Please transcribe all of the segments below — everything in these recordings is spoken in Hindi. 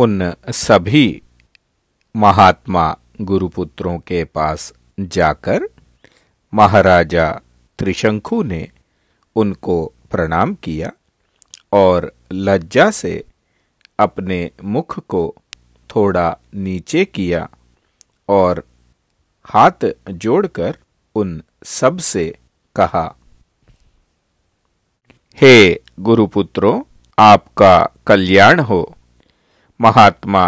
उन सभी महात्मा गुरुपुत्रों के पास जाकर महाराजा त्रिशंकु ने उनको प्रणाम किया और लज्जा से अपने मुख को थोड़ा नीचे किया और हाथ जोड़कर उन सब से कहा हे गुरुपुत्रों आपका कल्याण हो महात्मा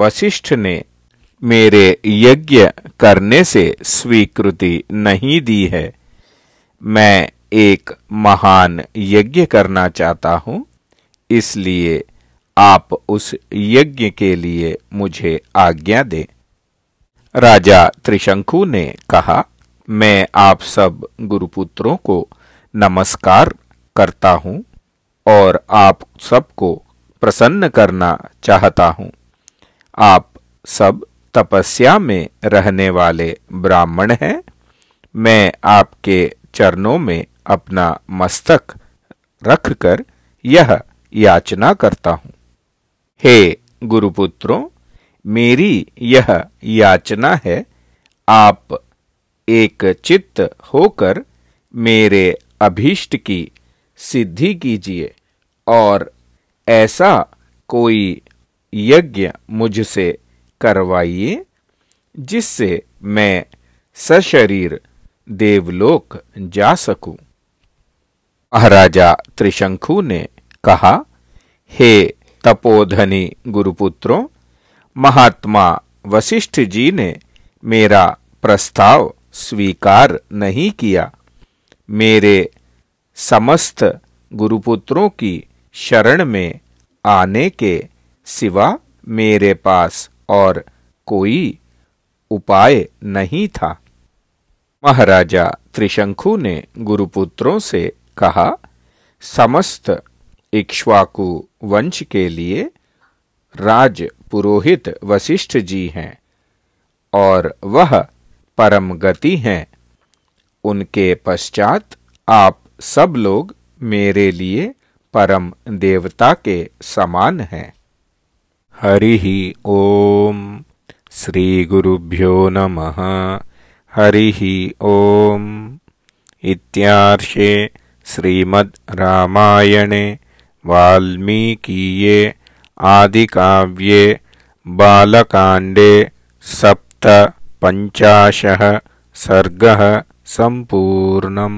वशिष्ठ ने मेरे यज्ञ करने से स्वीकृति नहीं दी है मैं एक महान यज्ञ करना चाहता हूं इसलिए आप उस यज्ञ के लिए मुझे आज्ञा दें राजा त्रिशंकु ने कहा मैं आप सब गुरुपुत्रों को नमस्कार करता हूं और आप सबको प्रसन्न करना चाहता हूँ आप सब तपस्या में रहने वाले ब्राह्मण हैं मैं आपके चरणों में अपना मस्तक रखकर यह याचना करता हूँ हे गुरुपुत्रों मेरी यह याचना है आप एक चित्त होकर मेरे अभीष्ट की सिद्धि कीजिए और ऐसा कोई यज्ञ मुझसे करवाइए जिससे मैं सशरीर देवलोक जा सकूं। महाराजा त्रिशंकु ने कहा हे तपोधनी गुरुपुत्रों महात्मा वशिष्ठ जी ने मेरा प्रस्ताव स्वीकार नहीं किया मेरे समस्त गुरुपुत्रों की शरण में आने के सिवा मेरे पास और कोई उपाय नहीं था महाराजा त्रिशंकु ने गुरुपुत्रों से कहा समस्त इक्ष्वाकु वंश के लिए राज पुरोहित वशिष्ठ जी हैं और वह परम गति हैं उनके पश्चात आप सब लोग मेरे लिए परम देवता के समान हैं हरि ओम श्री गुरुभ्यो नम हरि ओम इत्यार्षे श्रीमद् रामायणे वाल्मीकिये आदिकाव्ये बालकांडे सप्त पंचाश सर्ग संपूर्ण